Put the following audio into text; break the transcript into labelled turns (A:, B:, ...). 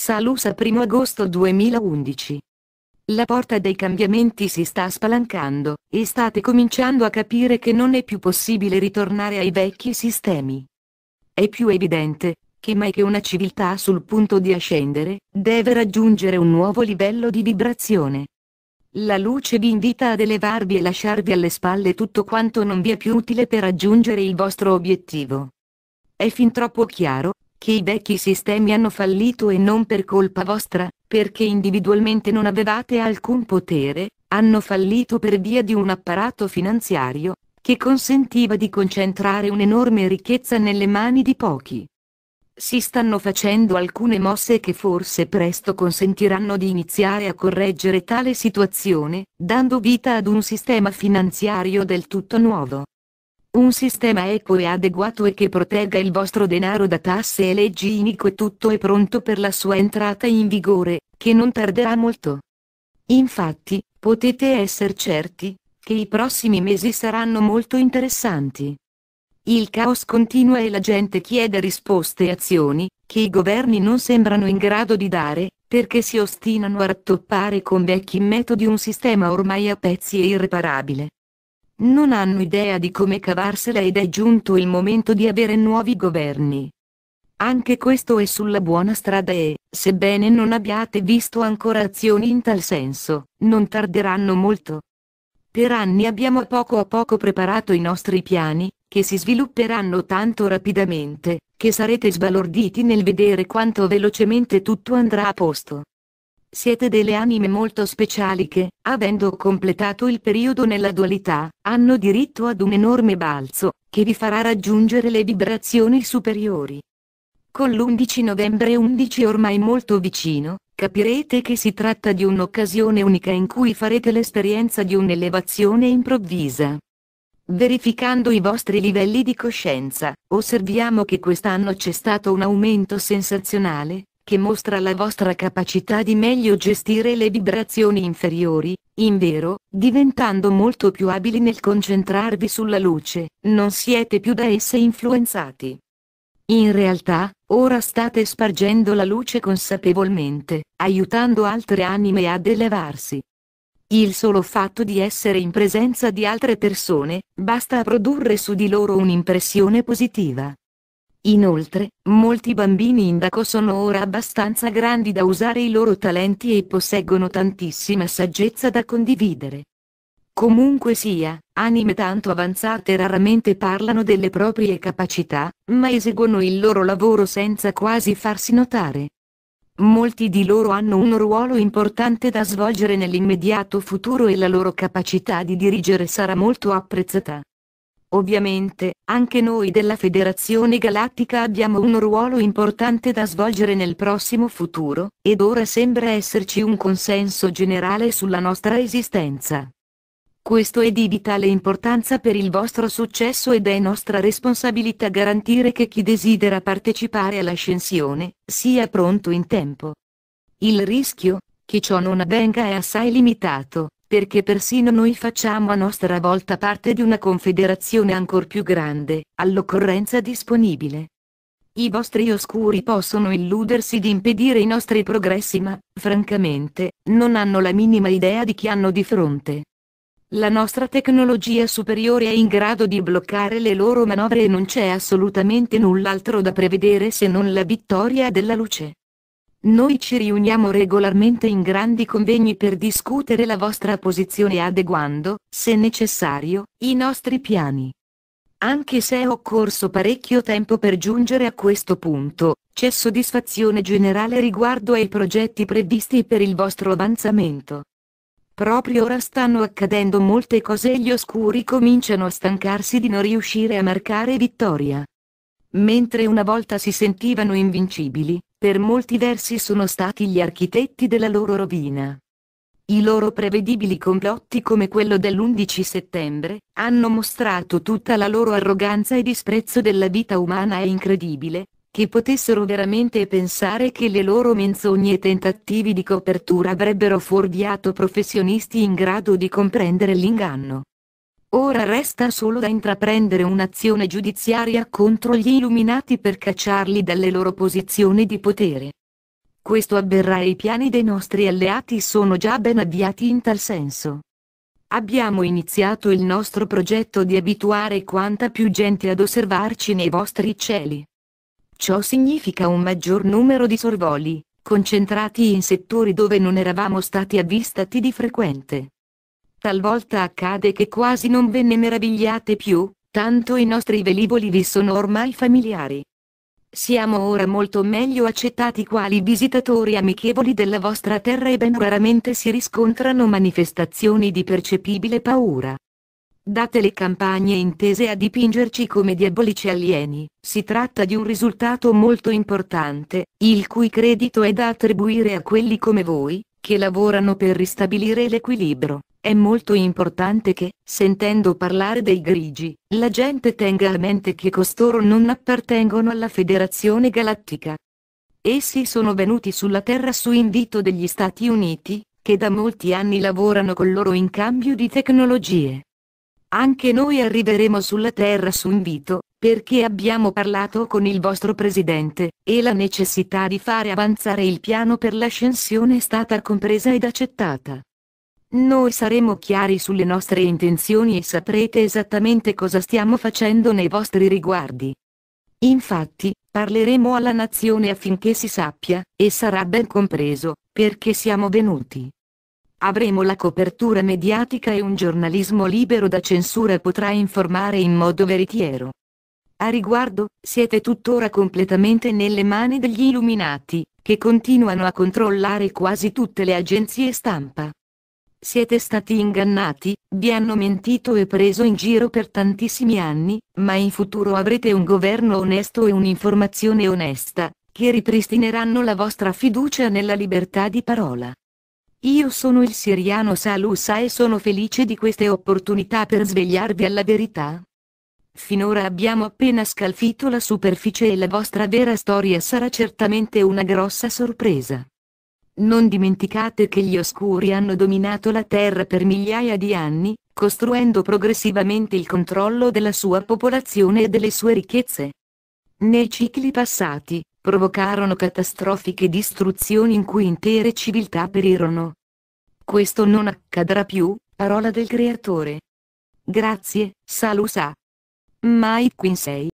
A: Salusa 1 agosto 2011. La porta dei cambiamenti si sta spalancando, e state cominciando a capire che non è più possibile ritornare ai vecchi sistemi. È più evidente, che mai che una civiltà sul punto di ascendere, deve raggiungere un nuovo livello di vibrazione. La luce vi invita ad elevarvi e lasciarvi alle spalle tutto quanto non vi è più utile per raggiungere il vostro obiettivo. È fin troppo chiaro, che i vecchi sistemi hanno fallito e non per colpa vostra, perché individualmente non avevate alcun potere, hanno fallito per via di un apparato finanziario, che consentiva di concentrare un'enorme ricchezza nelle mani di pochi. Si stanno facendo alcune mosse che forse presto consentiranno di iniziare a correggere tale situazione, dando vita ad un sistema finanziario del tutto nuovo. Un sistema equo e adeguato e che protegga il vostro denaro da tasse e leggi inico e tutto è pronto per la sua entrata in vigore, che non tarderà molto. Infatti, potete essere certi, che i prossimi mesi saranno molto interessanti. Il caos continua e la gente chiede risposte e azioni, che i governi non sembrano in grado di dare, perché si ostinano a rattoppare con vecchi metodi un sistema ormai a pezzi e irreparabile. Non hanno idea di come cavarsela ed è giunto il momento di avere nuovi governi. Anche questo è sulla buona strada e, sebbene non abbiate visto ancora azioni in tal senso, non tarderanno molto. Per anni abbiamo a poco a poco preparato i nostri piani, che si svilupperanno tanto rapidamente, che sarete sbalorditi nel vedere quanto velocemente tutto andrà a posto. Siete delle anime molto speciali che, avendo completato il periodo nella dualità, hanno diritto ad un enorme balzo, che vi farà raggiungere le vibrazioni superiori. Con l'11 novembre 11 ormai molto vicino, capirete che si tratta di un'occasione unica in cui farete l'esperienza di un'elevazione improvvisa. Verificando i vostri livelli di coscienza, osserviamo che quest'anno c'è stato un aumento sensazionale, che mostra la vostra capacità di meglio gestire le vibrazioni inferiori, in vero, diventando molto più abili nel concentrarvi sulla luce, non siete più da esse influenzati. In realtà, ora state spargendo la luce consapevolmente, aiutando altre anime ad elevarsi. Il solo fatto di essere in presenza di altre persone, basta a produrre su di loro un'impressione positiva. Inoltre, molti bambini indaco sono ora abbastanza grandi da usare i loro talenti e posseggono tantissima saggezza da condividere. Comunque sia, anime tanto avanzate raramente parlano delle proprie capacità, ma eseguono il loro lavoro senza quasi farsi notare. Molti di loro hanno un ruolo importante da svolgere nell'immediato futuro e la loro capacità di dirigere sarà molto apprezzata. Ovviamente, anche noi della Federazione Galattica abbiamo un ruolo importante da svolgere nel prossimo futuro, ed ora sembra esserci un consenso generale sulla nostra esistenza. Questo è di vitale importanza per il vostro successo ed è nostra responsabilità garantire che chi desidera partecipare all'ascensione, sia pronto in tempo. Il rischio, che ciò non avvenga è assai limitato, perché persino noi facciamo a nostra volta parte di una confederazione ancor più grande, all'occorrenza disponibile. I vostri oscuri possono illudersi di impedire i nostri progressi ma, francamente, non hanno la minima idea di chi hanno di fronte. La nostra tecnologia superiore è in grado di bloccare le loro manovre e non c'è assolutamente null'altro da prevedere se non la vittoria della luce. Noi ci riuniamo regolarmente in grandi convegni per discutere la vostra posizione adeguando, se necessario, i nostri piani. Anche se è occorso parecchio tempo per giungere a questo punto, c'è soddisfazione generale riguardo ai progetti previsti per il vostro avanzamento. Proprio ora stanno accadendo molte cose e gli oscuri cominciano a stancarsi di non riuscire a marcare vittoria. Mentre una volta si sentivano invincibili, per molti versi sono stati gli architetti della loro rovina. I loro prevedibili complotti come quello dell'11 settembre, hanno mostrato tutta la loro arroganza e disprezzo della vita umana è incredibile, che potessero veramente pensare che le loro menzogne e tentativi di copertura avrebbero fuorviato professionisti in grado di comprendere l'inganno. Ora resta solo da intraprendere un'azione giudiziaria contro gli illuminati per cacciarli dalle loro posizioni di potere. Questo avverrà e i piani dei nostri alleati sono già ben avviati in tal senso. Abbiamo iniziato il nostro progetto di abituare quanta più gente ad osservarci nei vostri cieli. Ciò significa un maggior numero di sorvoli, concentrati in settori dove non eravamo stati avvistati di frequente. Talvolta accade che quasi non ve ne meravigliate più, tanto i nostri velivoli vi sono ormai familiari. Siamo ora molto meglio accettati quali visitatori amichevoli della vostra terra e ben raramente si riscontrano manifestazioni di percepibile paura. Date le campagne intese a dipingerci come diabolici alieni, si tratta di un risultato molto importante, il cui credito è da attribuire a quelli come voi, che lavorano per ristabilire l'equilibrio. È molto importante che, sentendo parlare dei grigi, la gente tenga a mente che costoro non appartengono alla Federazione Galattica. Essi sono venuti sulla Terra su invito degli Stati Uniti, che da molti anni lavorano con loro in cambio di tecnologie. Anche noi arriveremo sulla Terra su invito, perché abbiamo parlato con il vostro presidente, e la necessità di fare avanzare il piano per l'ascensione è stata compresa ed accettata. Noi saremo chiari sulle nostre intenzioni e saprete esattamente cosa stiamo facendo nei vostri riguardi. Infatti, parleremo alla nazione affinché si sappia, e sarà ben compreso, perché siamo venuti. Avremo la copertura mediatica e un giornalismo libero da censura potrà informare in modo veritiero. A riguardo, siete tuttora completamente nelle mani degli illuminati, che continuano a controllare quasi tutte le agenzie stampa. Siete stati ingannati, vi hanno mentito e preso in giro per tantissimi anni, ma in futuro avrete un governo onesto e un'informazione onesta, che ripristineranno la vostra fiducia nella libertà di parola. Io sono il siriano Salusa e sono felice di queste opportunità per svegliarvi alla verità. Finora abbiamo appena scalfito la superficie e la vostra vera storia sarà certamente una grossa sorpresa. Non dimenticate che gli oscuri hanno dominato la Terra per migliaia di anni, costruendo progressivamente il controllo della sua popolazione e delle sue ricchezze. Nei cicli passati, provocarono catastrofiche distruzioni in cui intere civiltà perirono. Questo non accadrà più, parola del Creatore. Grazie, Salusa. Mike Quinsey